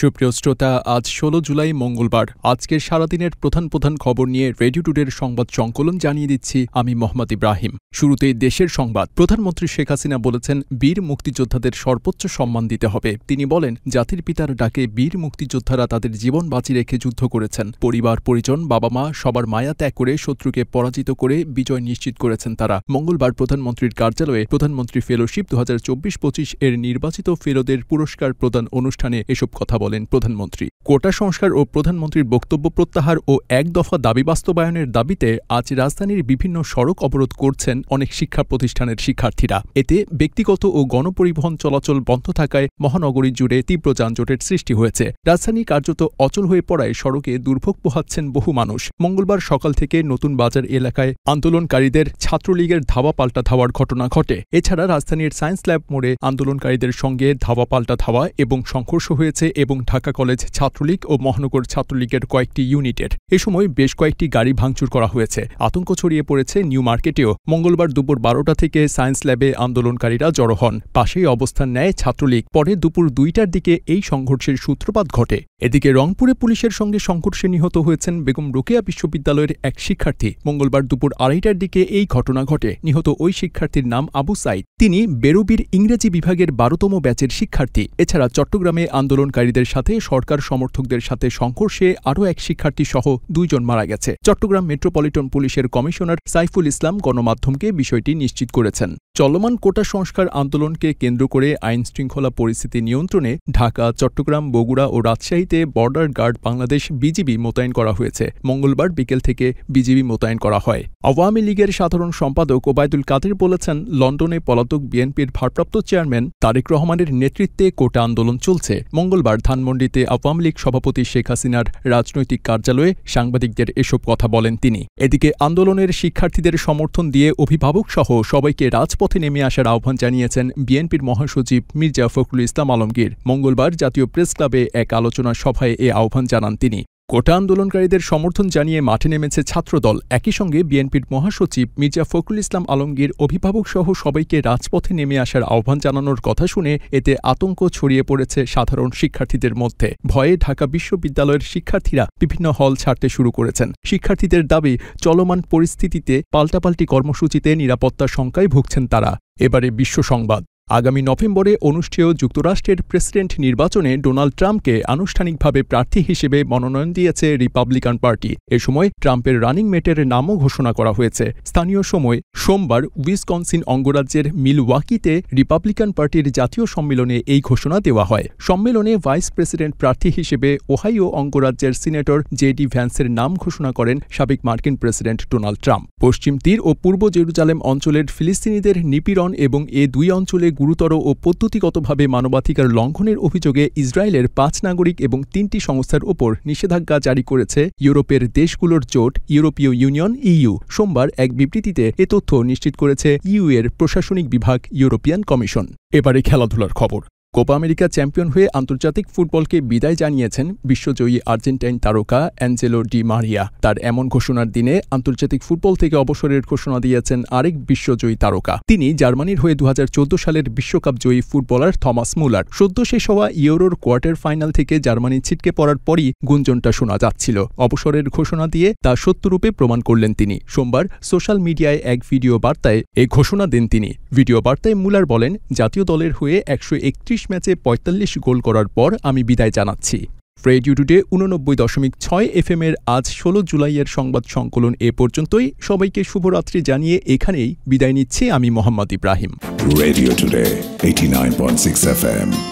সুপ্রিয় শ্রোতা আজ ষোলো জুলাই মঙ্গলবার আজকের সারাদিনের প্রধান প্রধান খবর নিয়ে রেডিও টুডের সংবাদ সংকলন জানিয়ে দিচ্ছি আমি মোহাম্মদ ইব্রাহিম শুরুতে দেশের সংবাদ প্রধানমন্ত্রী শেখ হাসিনা বলেছেন বীর মুক্তিযোদ্ধাদের সর্বোচ্চ সম্মান দিতে হবে তিনি বলেন জাতির পিতার ডাকে বীর মুক্তিযোদ্ধারা তাদের জীবন বাঁচি রেখে যুদ্ধ করেছেন পরিবার পরিজন বাবা মা সবার মায়া ত্যাগ করে শত্রুকে পরাজিত করে বিজয় নিশ্চিত করেছেন তারা মঙ্গলবার প্রধানমন্ত্রীর কার্যালয়ে প্রধানমন্ত্রী ফেলোশিপ দু হাজার এর নির্বাচিত ফেলোদের পুরস্কার প্রদান অনুষ্ঠানে এসব কথা বলেন প্রধানমন্ত্রী কোটা সংস্কার ও প্রধানমন্ত্রীর বক্তব্য প্রত্যাহার ও এক দফা দাবি বাস্তবায়নের দাবিতে আজ রাজধানীর বিভিন্ন সড়ক অবরোধ করছেন অনেক শিক্ষা প্রতিষ্ঠানের শিক্ষার্থীরা এতে ব্যক্তিগত ও গণপরিবহন চলাচল বন্ধ থাকায় মহানগরী জুড়ে তীব্র যানজটের সৃষ্টি হয়েছে রাজধানী কার্যত অচল হয়ে পড়ায় সড়কে দুর্ভোগ পোহাচ্ছেন বহু মানুষ মঙ্গলবার সকাল থেকে নতুন বাজার এলাকায় আন্দোলনকারীদের ছাত্রলীগের ধাওয়া পাল্টা ধাওয়ার ঘটনা ঘটে এছাড়া রাজধানীর সায়েন্স ল্যাব মোড়ে আন্দোলনকারীদের সঙ্গে ধাওয়া পাল্টা ধাওয়া এবং সংঘর্ষ হয়েছে এবং এবং ঢাকা কলেজ ছাত্রলীগ ও মহানগর ছাত্রলীগের কয়েকটি ইউনিটের এ সময় বেশ কয়েকটি গাড়ি ভাঙচুর করা হয়েছে আতঙ্ক ছড়িয়ে পড়েছে নিউ মার্কেটেও মঙ্গলবার দুপুর বারোটা থেকে সায়েন্স ল্যাবে আন্দোলনকারীরা জড়ো হন পাশেই অবস্থান নেয় ছাত্রলীগ পরে দুপুর দুইটার দিকে এই সংঘর্ষের সূত্রপাত ঘটে এদিকে রংপুরে পুলিশের সঙ্গে সংঘর্ষে নিহত হয়েছেন বেগম রোকেয়া বিশ্ববিদ্যালয়ের এক শিক্ষার্থী মঙ্গলবার দুপুর আড়াইটার দিকে এই ঘটনা ঘটে নিহত ওই শিক্ষার্থীর নাম আবু সাইদ তিনি বেরবির ইংরেজি বিভাগের বারোতম ব্যাচের শিক্ষার্থী এছাড়া চট্টগ্রামে আন্দোলনকারীদের সাথে সরকার সমর্থকদের সাথে সংঘর্ষে আরও এক শিক্ষার্থী সহ দুইজন মারা গেছে চট্টগ্রাম মেট্রোপলিটন পুলিশের কমিশনার সাইফুল ইসলাম গণমাধ্যমকে বিষয়টি নিশ্চিত করেছেন চলমান কোটা সংস্কার আন্দোলনকে কেন্দ্র করে আইন শৃঙ্খলা পরিস্থিতি নিয়ন্ত্রণে ঢাকা চট্টগ্রাম বগুড়া ও রাজশাহীতে বর্ডার গার্ড বাংলাদেশ বিজিবি মোতায়েন করা হয়েছে মঙ্গলবার বিকেল থেকে বিজিবি মোতায়েন করা হয় আওয়ামী লীগের সাধারণ সম্পাদক ওবায়দুল কাদের বলেছেন লন্ডনে পলাতক বিএনপির ভারপ্রাপ্ত চেয়ারম্যান তারেক রহমানের নেতৃত্বে কোটা আন্দোলন চলছে মঙ্গলবার ধানমন্ডিতে আওয়ামী লীগ সভাপতি শেখ হাসিনার রাজনৈতিক কার্যালয়ে সাংবাদিকদের এসব কথা বলেন তিনি এদিকে আন্দোলনের শিক্ষার্থীদের সমর্থন দিয়ে অভিভাবক সহ সবাইকে রাজ রাজপথে নেমে আসার আহ্বান জানিয়েছেন বিএনপির মহাসচিব মির্জা ফখরুল ইসলাম আলমগীর মঙ্গলবার জাতীয় প্রেস ক্লাবে এক আলোচনা সভায় এ আহ্বান জানান তিনি কোটা আন্দোলনকারীদের সমর্থন জানিয়ে মাঠে নেমেছে ছাত্রদল একই সঙ্গে বিএনপির মহাসচিব মির্জা ফখরুল ইসলাম আলমগীর অভিভাবক সহ সবাইকে রাজপথে নেমে আসার আহ্বান জানানোর কথা শুনে এতে আতঙ্ক ছড়িয়ে পড়েছে সাধারণ শিক্ষার্থীদের মধ্যে ভয়ে ঢাকা বিশ্ববিদ্যালয়ের শিক্ষার্থীরা বিভিন্ন হল ছাড়তে শুরু করেছেন শিক্ষার্থীদের দাবি চলমান পরিস্থিতিতে পাল্টাপাল্টি কর্মসূচিতে নিরাপত্তা শঙ্কায় ভুগছেন তারা এবারে বিশ্ব সংবাদ আগামী নভেম্বরে অনুষ্ঠেয় যুক্তরাষ্ট্রের প্রেসিডেন্ট নির্বাচনে ডোনাল্ড ট্রাম্পকে আনুষ্ঠানিকভাবে প্রার্থী হিসেবে মনোনয়ন দিয়েছে রিপাবলিকান পার্টি এ সময় ট্রাম্পের রানিং মেটের নামও ঘোষণা করা হয়েছে স্থানীয় সময় সোমবার উইসকনসিন অঙ্গরাজ্যের মিলওয়াকিতে রিপাবলিকান পার্টির জাতীয় সম্মেলনে এই ঘোষণা দেওয়া হয় সম্মেলনে ভাইস প্রেসিডেন্ট প্রার্থী হিসেবে ওহাইও অঙ্গরাজ্যের সিনেটর জেডি ভ্যান্সের নাম ঘোষণা করেন সাবেক মার্কিন প্রেসিডেন্ট ডোনাল্ড ট্রাম্প পশ্চিম তীর ও পূর্ব জেরুজালেম অঞ্চলের ফিলিস্তিনিদের নিপীড়ন এবং এ দুই অঞ্চলে গুরুতর ও পদ্ধতিগতভাবে মানবাধিকার লঙ্ঘনের অভিযোগে ইসরায়েলের পাঁচ নাগরিক এবং তিনটি সংস্থার ওপর নিষেধাজ্ঞা জারি করেছে ইউরোপের দেশগুলোর জোট ইউরোপীয় ইউনিয়ন ইইউ সোমবার এক বিবৃতিতে এ তথ্য নিশ্চিত করেছে ইউ এর প্রশাসনিক বিভাগ ইউরোপিয়ান কমিশন এবারে খেলাধুলার খবর কোপা আমেরিকা চ্যাম্পিয়ন হয়ে আন্তর্জাতিক ফুটবলকে বিদায় জানিয়েছেন বিশ্বজয়ী আর্জেন্টাইন তারকা অ্যাঞ্জেলো ডি মারিয়া তার এমন ঘোষণার দিনে আন্তর্জাতিক ফুটবল থেকে অবসরের ঘোষণা দিয়েছেন আরেক বিশ্বজয়ী তারকা তিনি জার্মানির হয়ে দু সালের বিশ্বকাপ জয়ী ফুটবলার থমাস মুলার সদ্য শেষ হওয়া ইউরোর কোয়ার্টার ফাইনাল থেকে জার্মানি ছিটকে পড়ার পরই গুঞ্জনটা শোনা যাচ্ছিল অবসরের ঘোষণা দিয়ে তা সত্যরূপে প্রমাণ করলেন তিনি সোমবার সোশ্যাল মিডিয়ায় এক ভিডিও বার্তায় এ ঘোষণা দেন তিনি ভিডিও বার্তায় মুলার বলেন জাতীয় দলের হয়ে একশো চল্লিশ ম্যাচে ৪৫ গোল করার পর আমি বিদায় জানাচ্ছি ফ্রেড ইউটুডে উননব্বই দশমিক ছয় এফ এর আজ ষোলো জুলাইয়ের সংবাদ সংকলন এ পর্যন্তই সবাইকে শুভরাত্রি জানিয়ে এখানেই বিদায় নিচ্ছি আমি Mohammad Ibrahim Radio Today eighty nine point six F M